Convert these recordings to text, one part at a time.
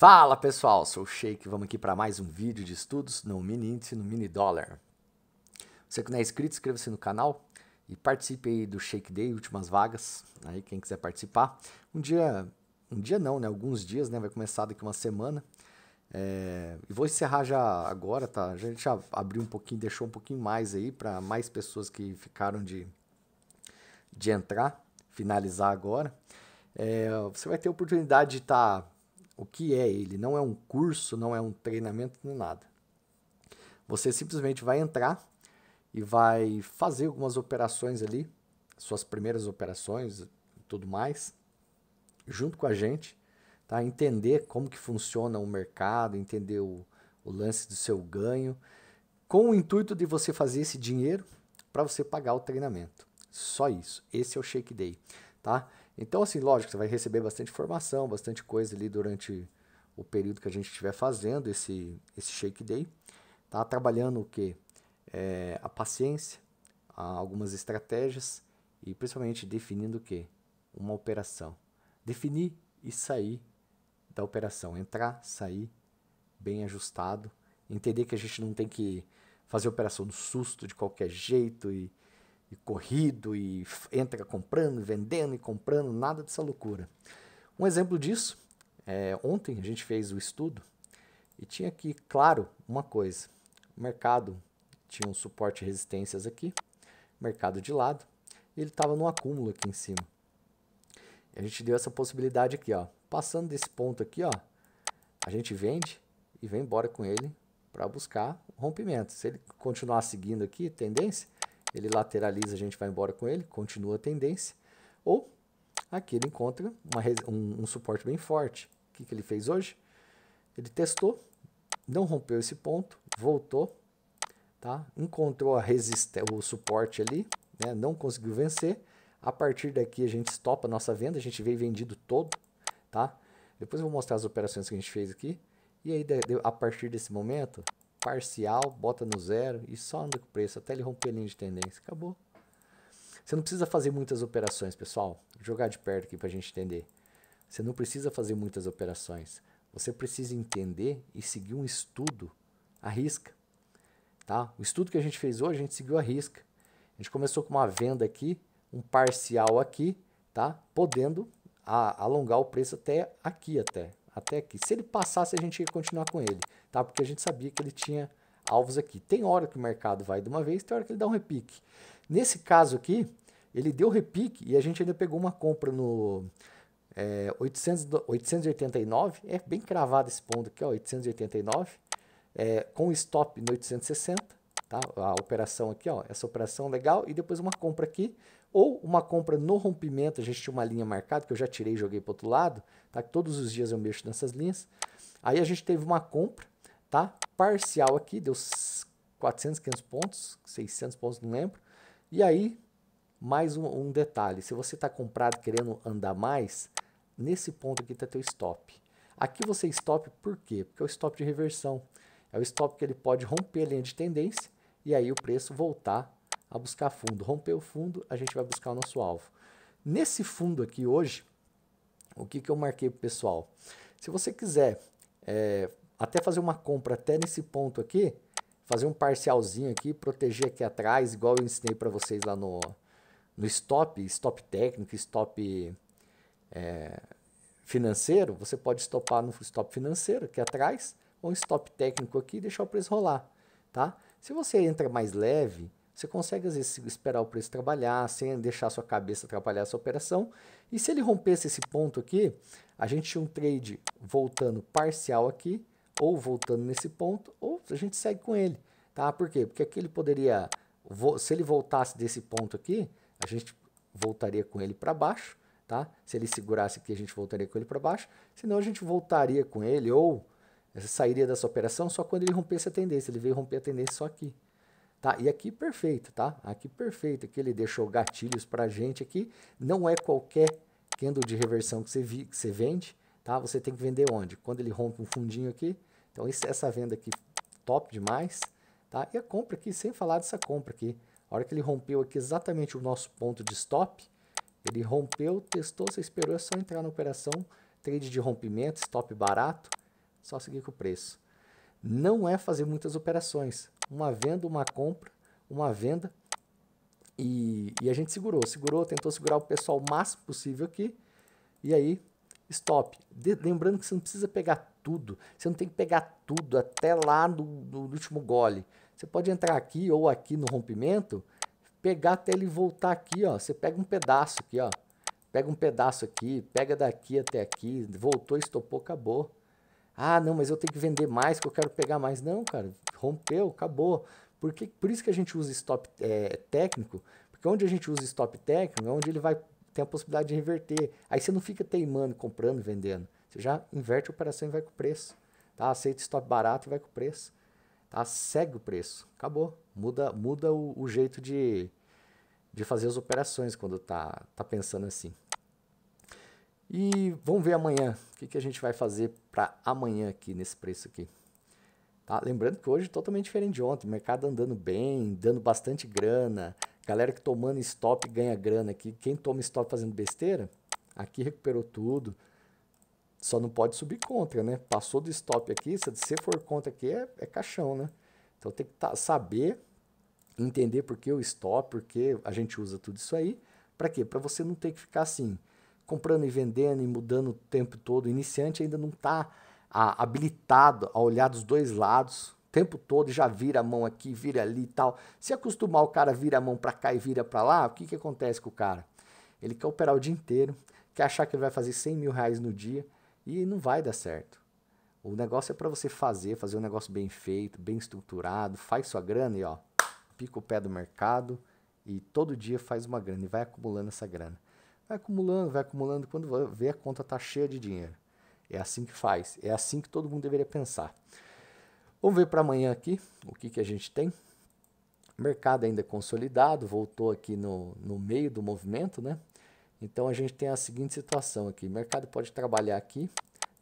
Fala pessoal, sou o Sheik, vamos aqui para mais um vídeo de estudos no Mini Índice, no Mini Dólar. Você que não é inscrito, inscreva-se no canal e participe aí do Shake Day, últimas vagas, aí quem quiser participar. Um dia, um dia não, né, alguns dias, né, vai começar daqui uma semana. É, e vou encerrar já agora, tá? A gente já abriu um pouquinho, deixou um pouquinho mais aí para mais pessoas que ficaram de, de entrar, finalizar agora. É, você vai ter a oportunidade de estar... Tá o que é ele. Não é um curso, não é um treinamento, nem nada. Você simplesmente vai entrar e vai fazer algumas operações ali, suas primeiras operações e tudo mais, junto com a gente, tá? entender como que funciona o mercado, entender o, o lance do seu ganho, com o intuito de você fazer esse dinheiro para você pagar o treinamento. Só isso. Esse é o Shake Day, tá? Então, assim, lógico, você vai receber bastante informação, bastante coisa ali durante o período que a gente estiver fazendo esse, esse Shake Day. Tá trabalhando o quê? É, a paciência, algumas estratégias e principalmente definindo o quê? Uma operação. Definir e sair da operação. Entrar, sair bem ajustado. Entender que a gente não tem que fazer operação no susto de qualquer jeito e e corrido e entra comprando, vendendo e comprando, nada dessa loucura. Um exemplo disso, é, ontem a gente fez o estudo e tinha aqui, claro, uma coisa: o mercado tinha um suporte e resistências aqui, mercado de lado, e ele estava num acúmulo aqui em cima. E a gente deu essa possibilidade aqui, ó. Passando desse ponto aqui, ó, a gente vende e vem embora com ele para buscar rompimento. Se ele continuar seguindo aqui, tendência, ele lateraliza, a gente vai embora com ele, continua a tendência. Ou aqui ele encontra uma, um, um, suporte bem forte. O que, que ele fez hoje? Ele testou, não rompeu esse ponto, voltou, tá? encontrou a o suporte ali, né? não conseguiu vencer. A partir daqui a gente stopa a nossa venda, a gente veio vendido todo. Tá? Depois eu vou mostrar as operações que a gente fez aqui. E aí, a partir desse momento, parcial, bota no zero e só anda com o preço até ele romper a linha de tendência. Acabou. Você não precisa fazer muitas operações, pessoal. Vou jogar de perto aqui para a gente entender. Você não precisa fazer muitas operações. Você precisa entender e seguir um estudo à risca. Tá? O estudo que a gente fez hoje, a gente seguiu a risca. A gente começou com uma venda aqui, um parcial aqui, tá? podendo a, alongar o preço até aqui até até aqui. Se ele passasse, a gente ia continuar com ele, tá? Porque a gente sabia que ele tinha alvos aqui. Tem hora que o mercado vai de uma vez, tem hora que ele dá um repique. Nesse caso aqui, ele deu repique e a gente ainda pegou uma compra no é, 800, 889, é bem cravado esse ponto aqui, ó, 889, é, com stop no 860, tá? A operação aqui, ó, essa operação legal e depois uma compra aqui ou uma compra no rompimento, a gente tinha uma linha marcada, que eu já tirei e joguei para outro lado, tá? Todos os dias eu mexo nessas linhas. Aí a gente teve uma compra, tá? Parcial aqui, deu 400, 500 pontos, 600 pontos, não lembro. E aí, mais um, um detalhe, se você está comprado querendo andar mais, nesse ponto aqui está teu stop. Aqui você stop por quê? Porque é o stop de reversão. É o stop que ele pode romper a linha de tendência e aí o preço voltar a buscar fundo. romper o fundo, a gente vai buscar o nosso alvo. Nesse fundo aqui hoje, o que, que eu marquei para o pessoal? Se você quiser é, até fazer uma compra até nesse ponto aqui, fazer um parcialzinho aqui, proteger aqui atrás, igual eu ensinei para vocês lá no, no stop, stop técnico, stop é, financeiro, você pode estopar no stop financeiro aqui atrás, ou um stop técnico aqui e deixar o preço rolar, tá? Se você entra mais leve, você consegue, às vezes, esperar o preço trabalhar, sem deixar sua cabeça atrapalhar essa operação. E se ele rompesse esse ponto aqui, a gente tinha um trade voltando parcial aqui, ou voltando nesse ponto, ou a gente segue com ele. Tá? Por quê? Porque aqui ele poderia, se ele voltasse desse ponto aqui, a gente voltaria com ele para baixo. Tá? Se ele segurasse aqui, a gente voltaria com ele para baixo. Senão a gente voltaria com ele, ou sairia dessa operação só quando ele rompesse a tendência. Ele veio romper a tendência só aqui. Tá? E aqui perfeito, tá? Aqui perfeito, que ele deixou gatilhos para gente aqui. Não é qualquer candle de reversão que você, vi, que você vende, tá? Você tem que vender onde? Quando ele rompe um fundinho aqui. Então essa venda aqui top demais, tá? E a compra aqui, sem falar dessa compra aqui. A hora que ele rompeu aqui exatamente o nosso ponto de stop, ele rompeu, testou, você esperou, é só entrar na operação, trade de rompimento, stop barato, só seguir com o preço. Não é fazer muitas operações, uma venda, uma compra, uma venda. E, e a gente segurou, segurou, tentou segurar o pessoal o máximo possível aqui. E aí, stop. De, lembrando que você não precisa pegar tudo. Você não tem que pegar tudo até lá no, no último gole. Você pode entrar aqui ou aqui no rompimento, pegar até ele voltar aqui, ó. Você pega um pedaço aqui, ó. Pega um pedaço aqui, pega daqui até aqui, voltou, estopou, acabou. Ah, não, mas eu tenho que vender mais, que eu quero pegar mais. Não, cara, rompeu, acabou. Por, que, por isso que a gente usa stop é, técnico, porque onde a gente usa stop técnico é onde ele vai ter a possibilidade de reverter. Aí você não fica teimando, comprando, vendendo. Você já inverte a operação e vai com o preço. Tá? Aceita stop barato e vai com o preço. Tá? Segue o preço. Acabou. Muda, muda o, o jeito de, de fazer as operações quando tá, tá pensando assim. E vamos ver amanhã o que, que a gente vai fazer para amanhã aqui nesse preço aqui. Tá? Lembrando que hoje é totalmente diferente de ontem, mercado andando bem, dando bastante grana. Galera que tomando stop ganha grana aqui. Quem toma stop fazendo besteira, aqui recuperou tudo. Só não pode subir contra, né? Passou do stop aqui, se você for contra aqui, é, é caixão, né? Então tem que tá, saber, entender por que o stop, por que a gente usa tudo isso aí. Para quê? Para você não ter que ficar assim comprando e vendendo e mudando o tempo todo. O iniciante ainda não está ah, habilitado a olhar dos dois lados o tempo todo, já vira a mão aqui, vira ali e tal. Se acostumar o cara vira a mão para cá e vira para lá, o que, que acontece com o cara? Ele quer operar o dia inteiro, quer achar que ele vai fazer 100 mil reais no dia e não vai dar certo. O negócio é para você fazer, fazer um negócio bem feito, bem estruturado, faz sua grana e ó, pica o pé do mercado e todo dia faz uma grana e vai acumulando essa grana. Vai acumulando, vai acumulando, quando vê a conta tá cheia de dinheiro. É assim que faz, é assim que todo mundo deveria pensar. Vamos ver para amanhã aqui o que, que a gente tem. Mercado ainda é consolidado, voltou aqui no, no meio do movimento, né? Então a gente tem a seguinte situação aqui: mercado pode trabalhar aqui,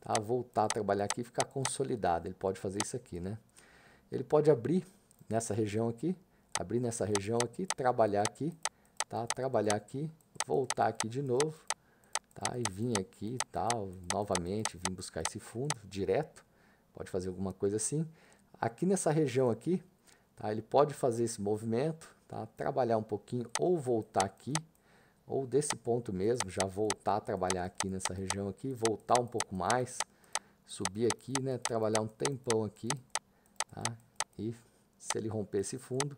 tá? voltar a trabalhar aqui e ficar consolidado. Ele pode fazer isso aqui, né? Ele pode abrir nessa região aqui, abrir nessa região aqui, trabalhar aqui, tá? Trabalhar aqui voltar aqui de novo, tá? E vim aqui e tal, novamente, vim buscar esse fundo direto, pode fazer alguma coisa assim. Aqui nessa região aqui, tá? Ele pode fazer esse movimento, tá? Trabalhar um pouquinho ou voltar aqui, ou desse ponto mesmo, já voltar a trabalhar aqui nessa região aqui, voltar um pouco mais, subir aqui, né? Trabalhar um tempão aqui, tá? E se ele romper esse fundo,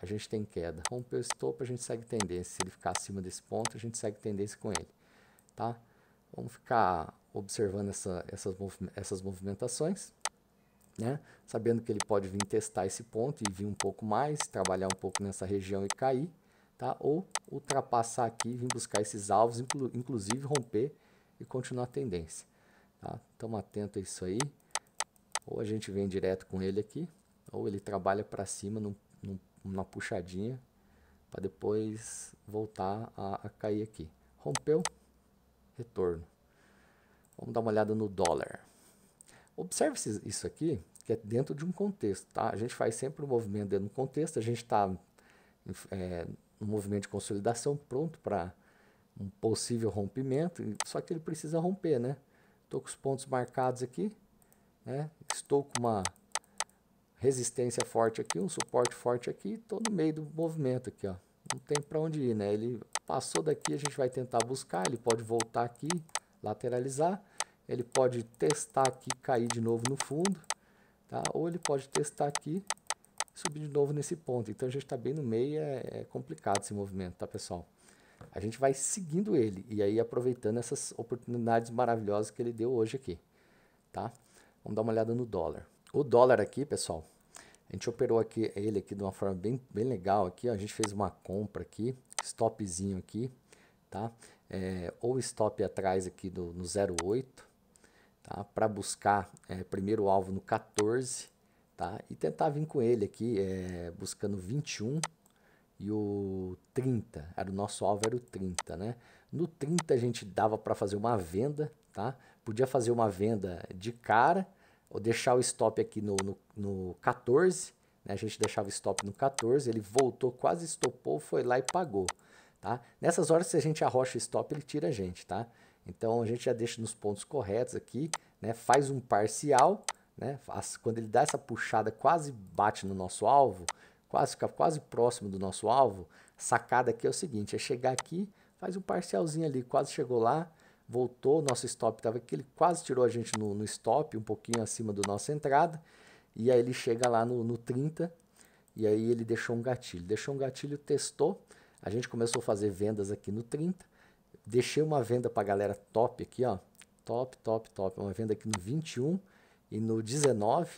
a gente tem queda. Rompeu esse topo, a gente segue tendência. Se ele ficar acima desse ponto, a gente segue tendência com ele. Tá? Vamos ficar observando essa, essas, essas movimentações, né? sabendo que ele pode vir testar esse ponto e vir um pouco mais, trabalhar um pouco nessa região e cair, tá? ou ultrapassar aqui, vir buscar esses alvos, inclu, inclusive romper e continuar a tendência. Tá? Então, atento a isso aí. Ou a gente vem direto com ele aqui, ou ele trabalha para cima num uma puxadinha para depois voltar a, a cair aqui. Rompeu, retorno. Vamos dar uma olhada no dólar. Observe isso aqui, que é dentro de um contexto, tá? A gente faz sempre o um movimento dentro do contexto, a gente está é, um movimento de consolidação pronto para um possível rompimento, só que ele precisa romper, né? Estou com os pontos marcados aqui, né? Estou com uma resistência forte aqui, um suporte forte aqui, estou no meio do movimento aqui, ó. Não tem para onde ir, né? Ele passou daqui, a gente vai tentar buscar, ele pode voltar aqui, lateralizar, ele pode testar aqui, cair de novo no fundo, tá? Ou ele pode testar aqui, subir de novo nesse ponto. Então a gente está bem no meio, é, é complicado esse movimento, tá, pessoal? A gente vai seguindo ele e aí aproveitando essas oportunidades maravilhosas que ele deu hoje aqui, tá? Vamos dar uma olhada no dólar. O dólar aqui, pessoal, a gente operou aqui ele aqui de uma forma bem, bem legal aqui, ó. a gente fez uma compra aqui, stopzinho aqui, tá? É, ou stop atrás aqui do, no 08, tá? Para buscar é, primeiro o alvo no 14, tá? E tentar vir com ele aqui, é, buscando 21 e o 30, era o nosso alvo era o 30, né? No 30 a gente dava para fazer uma venda, tá? Podia fazer uma venda de cara, Vou deixar o stop aqui no, no, no 14, né? a gente deixava o stop no 14, ele voltou, quase estopou, foi lá e pagou. Tá? Nessas horas, se a gente arrocha o stop, ele tira a gente. Tá? Então a gente já deixa nos pontos corretos aqui, né? faz um parcial, né? quando ele dá essa puxada, quase bate no nosso alvo, quase fica quase próximo do nosso alvo, sacada aqui é o seguinte, é chegar aqui, faz um parcialzinho ali, quase chegou lá, voltou, nosso stop estava aqui, ele quase tirou a gente no, no, stop, um pouquinho acima do nossa entrada, e aí ele chega lá no, no 30, e aí ele deixou um gatilho. Deixou um gatilho, testou, a gente começou a fazer vendas aqui no 30, deixei uma venda para a galera top aqui, ó, top, top, top, uma venda aqui no 21 e no 19,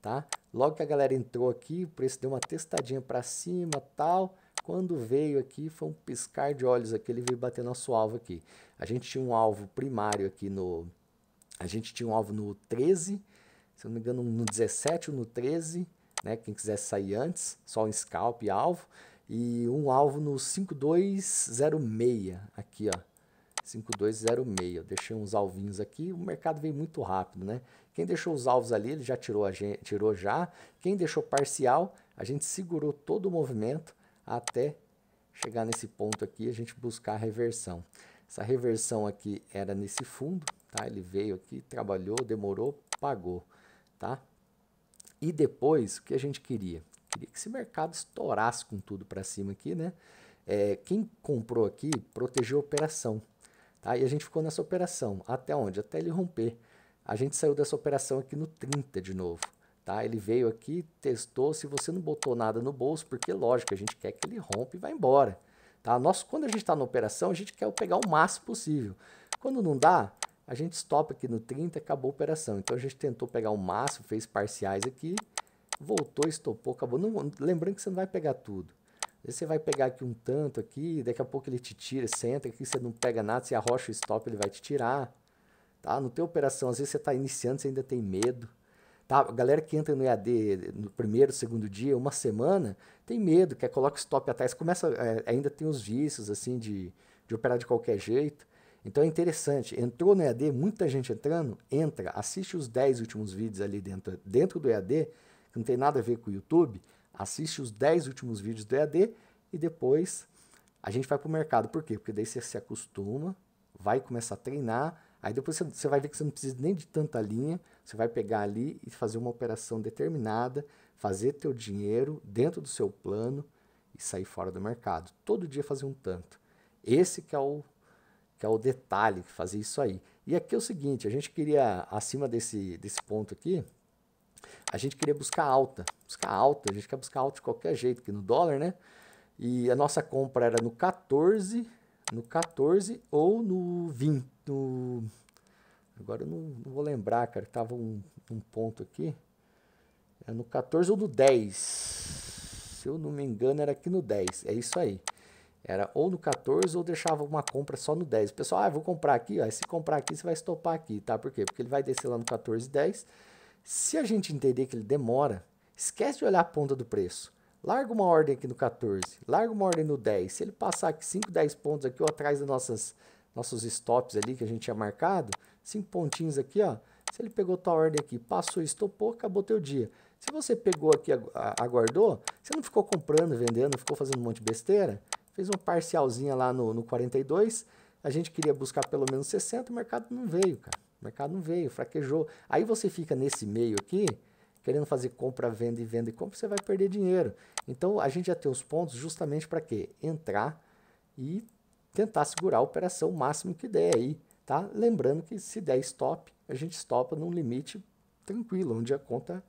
tá? Logo que a galera entrou aqui, o preço deu uma testadinha para cima, tal, quando veio aqui, foi um piscar de olhos aqui, ele veio bater nosso alvo aqui. A gente tinha um alvo primário aqui no. A gente tinha um alvo no 13, se não me engano, no 17 ou no 13, né? Quem quisesse sair antes, só um scalp e alvo. E um alvo no 5206, aqui, ó. 5206. Eu deixei uns alvinhos aqui, o mercado veio muito rápido, né? Quem deixou os alvos ali, ele já tirou, a gente, tirou já. Quem deixou parcial, a gente segurou todo o movimento até chegar nesse ponto aqui, a gente buscar a reversão. Essa reversão aqui era nesse fundo, tá? Ele veio aqui, trabalhou, demorou, pagou, tá? E depois, o que a gente queria? Queria que esse mercado estourasse com tudo para cima aqui, né? É, quem comprou aqui protegeu a operação, tá? E a gente ficou nessa operação, até onde? Até ele romper. A gente saiu dessa operação aqui no 30 de novo, tá? Ele veio aqui, testou, se você não botou nada no bolso, porque lógico, a gente quer que ele rompa e vá embora, Tá? Nós, quando a gente está na operação, a gente quer pegar o máximo possível. Quando não dá, a gente stop aqui no 30 acabou a operação. Então a gente tentou pegar o máximo, fez parciais aqui, voltou, estopou, acabou. Não, lembrando que você não vai pegar tudo. Você vai pegar aqui um tanto aqui, daqui a pouco ele te tira, senta aqui, você não pega nada, você arrocha o stop, ele vai te tirar. Tá? No teu operação, às vezes você está iniciando, você ainda tem medo. Tá? A galera que entra no EAD no primeiro, segundo dia, uma semana, tem medo, quer coloca stop atrás, começa é, ainda tem os vícios assim de, de operar de qualquer jeito. Então é interessante, entrou no EAD, muita gente entrando, entra, assiste os 10 últimos vídeos ali dentro, dentro do EAD, que não tem nada a ver com o YouTube, assiste os 10 últimos vídeos do EAD e depois a gente vai para o mercado. Por quê? Porque daí você se acostuma, vai começar a treinar, Aí depois você, você vai ver que você não precisa nem de tanta linha, você vai pegar ali e fazer uma operação determinada, fazer teu dinheiro dentro do seu plano e sair fora do mercado. Todo dia fazer um tanto. Esse que é o que é o detalhe, fazer isso aí. E aqui é o seguinte, a gente queria acima desse desse ponto aqui, a gente queria buscar alta, buscar alta, a gente quer buscar alta de qualquer jeito, que no dólar, né? E a nossa compra era no 14 no 14 ou no 20. No... Agora eu não, não, vou lembrar, cara, que tava um, um ponto aqui. É no 14 ou no 10. Se eu não me engano, era aqui no 10. É isso aí. Era ou no 14 ou deixava uma compra só no 10. O pessoal, ah, vou comprar aqui, ó. Se comprar aqui, você vai estopar aqui, tá? Por quê? Porque ele vai descer lá no 14 10. Se a gente entender que ele demora, esquece de olhar a ponta do preço. Larga uma ordem aqui no 14, larga uma ordem no 10. Se ele passar aqui 5, 10 pontos aqui, ou atrás das nossas nossos stops ali que a gente tinha marcado, cinco pontinhos aqui, ó. Se ele pegou tua ordem aqui, passou, estopou, acabou teu dia. Se você pegou aqui, aguardou, você não ficou comprando, vendendo, ficou fazendo um monte de besteira, fez um parcialzinha lá no, no 42, a gente queria buscar pelo menos 60, o mercado não veio, cara. O mercado não veio, fraquejou. Aí você fica nesse meio aqui, querendo fazer compra, venda e venda e compra, você vai perder dinheiro. Então a gente já tem os pontos justamente para quê? Entrar e tentar segurar a operação o máximo que der aí, tá? Lembrando que se der stop, a gente stopa num limite tranquilo, onde a conta,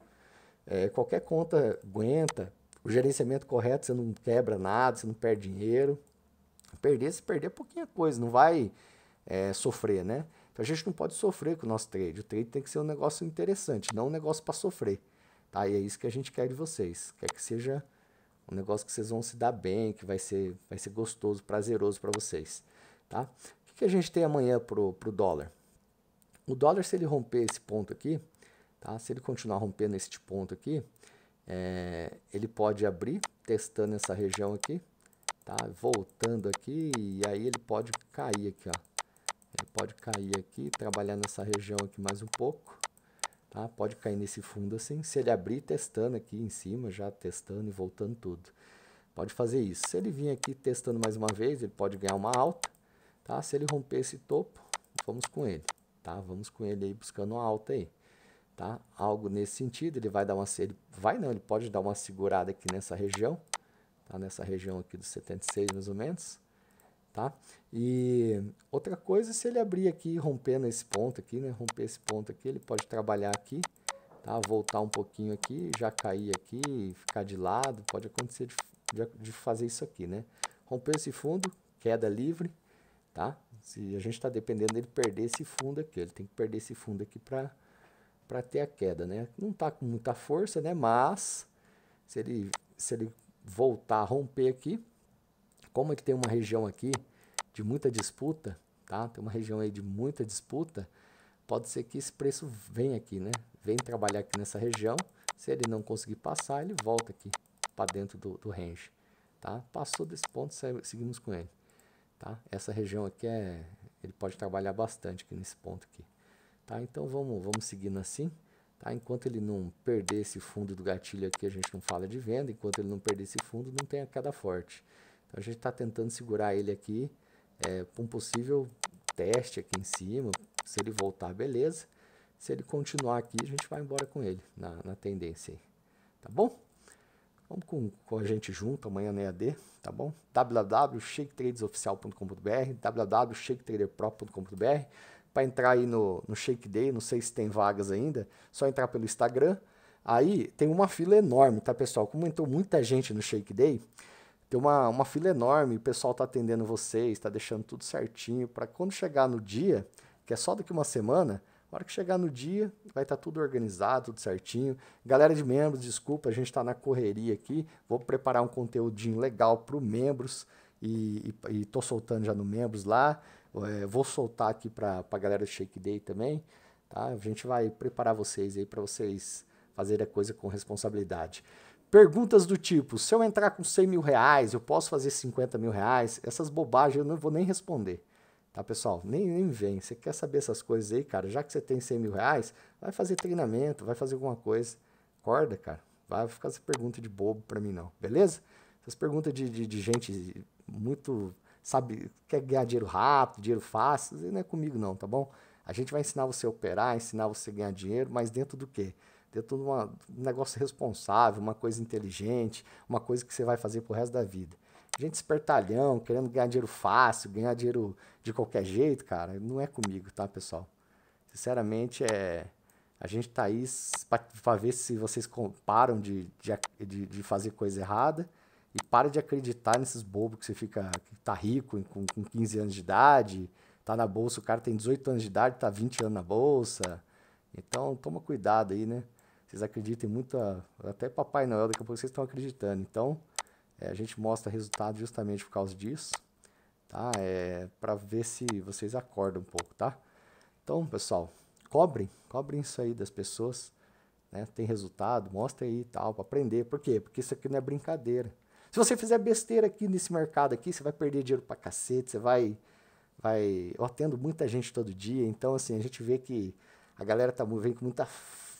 é, qualquer conta aguenta, o gerenciamento correto, você não quebra nada, você não perde dinheiro. Perder, se perder, é pouquinha coisa, não vai é, sofrer, né? Então a gente não pode sofrer com o nosso trade. O trade tem que ser um negócio interessante, não um negócio para sofrer. Tá? E é isso que a gente quer de vocês. Quer que seja um negócio que vocês vão se dar bem, que vai ser, vai ser gostoso, prazeroso para vocês. Tá? O que, que, a gente tem amanhã pro, pro dólar? O dólar, se ele romper esse ponto aqui, tá? se ele continuar rompendo esse ponto aqui, é, ele pode abrir testando essa região aqui, tá? voltando aqui, e aí ele pode cair aqui, ó ele pode cair aqui, trabalhar nessa região aqui mais um pouco. Tá? Pode cair nesse fundo assim. Se ele abrir, testando aqui em cima, já testando e voltando tudo. Pode fazer isso. Se ele vir aqui testando mais uma vez, ele pode ganhar uma alta. Tá? Se ele romper esse topo, vamos com ele. Tá? Vamos com ele aí buscando uma alta aí. Tá? Algo nesse sentido, ele vai dar uma ele vai não, ele pode dar uma segurada aqui nessa região, tá? Nessa região aqui dos 76 mais ou menos, tá? E outra coisa, se ele abrir aqui, rompendo esse ponto aqui, né? Romper esse ponto aqui, ele pode trabalhar aqui, tá? Voltar um pouquinho aqui, já cair aqui, ficar de lado, pode acontecer de, de, de fazer isso aqui, né? romper esse fundo, queda livre, tá? Se a gente está dependendo dele perder esse fundo aqui, ele tem que perder esse fundo aqui para para ter a queda, né? Não tá com muita força, né? Mas se ele se ele voltar a romper aqui, como é que tem uma região aqui de muita disputa, tá? Tem uma região aí de muita disputa, pode ser que esse preço venha aqui, né? Vem trabalhar aqui nessa região. Se ele não conseguir passar, ele volta aqui para dentro do, do range, tá? Passou desse ponto, seguimos com ele, tá? Essa região aqui é, ele pode trabalhar bastante aqui nesse ponto aqui, tá? Então vamos, vamos seguindo assim, tá? Enquanto ele não perder esse fundo do gatilho aqui, a gente não fala de venda. Enquanto ele não perder esse fundo, não tem a queda forte. Então a gente está tentando segurar ele aqui é, para um possível teste aqui em cima. Se ele voltar, beleza. Se ele continuar aqui, a gente vai embora com ele na, na tendência Tá bom? Vamos com, com, a gente junto amanhã na EAD, tá bom? www.shaketradesoficial.com.br, www.shaketraderpro.com.br. Para entrar aí no, no Shake Day, não sei se tem vagas ainda, só entrar pelo Instagram. Aí tem uma fila enorme, tá, pessoal? Como entrou muita gente no Shake Day, tem uma, uma fila enorme, o pessoal está atendendo vocês, está deixando tudo certinho, para quando chegar no dia, que é só daqui uma semana, na hora que chegar no dia, vai estar tá tudo organizado, tudo certinho. Galera de membros, desculpa, a gente está na correria aqui. Vou preparar um conteúdinho legal para os membros e estou soltando já no membros lá. É, vou soltar aqui para a galera do Shake Day também. Tá? A gente vai preparar vocês aí para vocês fazerem a coisa com responsabilidade. Perguntas do tipo: se eu entrar com 100 mil reais, eu posso fazer 50 mil reais? Essas bobagens eu não vou nem responder. Tá, pessoal? Nem, nem vem. Você quer saber essas coisas aí, cara? Já que você tem 100 mil reais, vai fazer treinamento, vai fazer alguma coisa. Acorda, cara. Vai ficar essa pergunta de bobo pra mim, não. Beleza? Essas perguntas de, de, de gente muito, sabe, quer ganhar dinheiro rápido, dinheiro fácil, não é comigo não, tá bom? A gente vai ensinar você a operar, ensinar você a ganhar dinheiro, mas dentro do quê? ter tudo uma, um negócio responsável, uma coisa inteligente, uma coisa que você vai fazer pro resto da vida. Gente espertalhão, querendo ganhar dinheiro fácil, ganhar dinheiro de qualquer jeito, cara, não é comigo, tá, pessoal? Sinceramente, é. A gente tá aí para ver se vocês param de, de, de fazer coisa errada e para de acreditar nesses bobos que você fica. que tá rico com, com 15 anos de idade, tá na bolsa, o cara tem 18 anos de idade, tá 20 anos na bolsa. Então, toma cuidado aí, né? Vocês acreditem em muita. Até Papai Noel, daqui a pouco vocês estão acreditando. Então, é, a gente mostra resultado justamente por causa disso, tá? É, para ver se vocês acordam um pouco, tá? Então, pessoal, cobrem, cobrem isso aí das pessoas, né? Tem resultado, mostra aí e tal, para aprender. Por quê? Porque isso aqui não é brincadeira. Se você fizer besteira aqui nesse mercado aqui, você vai perder dinheiro pra cacete, você vai vai, eu atendo muita gente todo dia, então assim, a gente vê que a galera tá vem com muita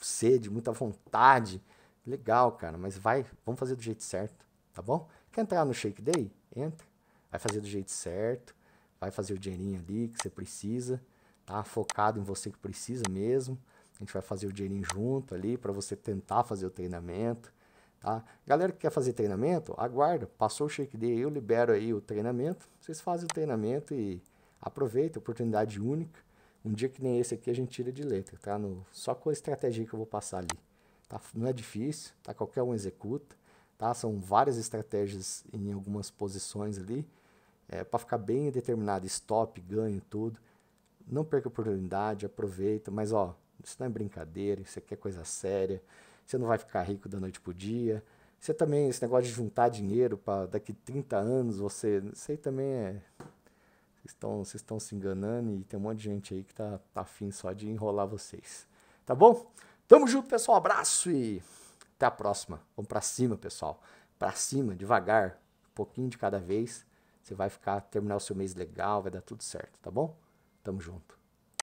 sede, muita vontade. Legal, cara, mas vai, vamos fazer do jeito certo, tá bom? Quer entrar no Shake Day? Entra. Vai fazer do jeito certo, vai fazer o dinheirinho ali que você precisa, tá? Focado em você que precisa mesmo. A gente vai fazer o dinheirinho junto ali para você tentar fazer o treinamento, tá? Galera que quer fazer treinamento, aguarda. Passou o Shake Day, eu libero aí o treinamento. Vocês fazem o treinamento e aproveita, oportunidade única. Um dia que nem esse aqui a gente tira de letra, tá? No, só com a estratégia que eu vou passar ali. Tá? Não é difícil, tá? Qualquer um executa, tá? São várias estratégias em algumas posições ali. É, para ficar bem determinado, stop, ganho, tudo. Não perca a oportunidade, aproveita, mas ó, isso não é brincadeira, isso aqui é coisa séria. Você não vai ficar rico da noite pro dia. Você também, esse negócio de juntar dinheiro para daqui 30 anos, você. Isso aí também é estão, vocês estão se enganando e tem um monte de gente aí que tá, tá afim só de enrolar vocês. Tá bom? Tamo junto, pessoal. Abraço e até a próxima. Vamos para cima, pessoal. Para cima, devagar, um pouquinho de cada vez. Você vai ficar terminar o seu mês legal, vai dar tudo certo, tá bom? Tamo junto.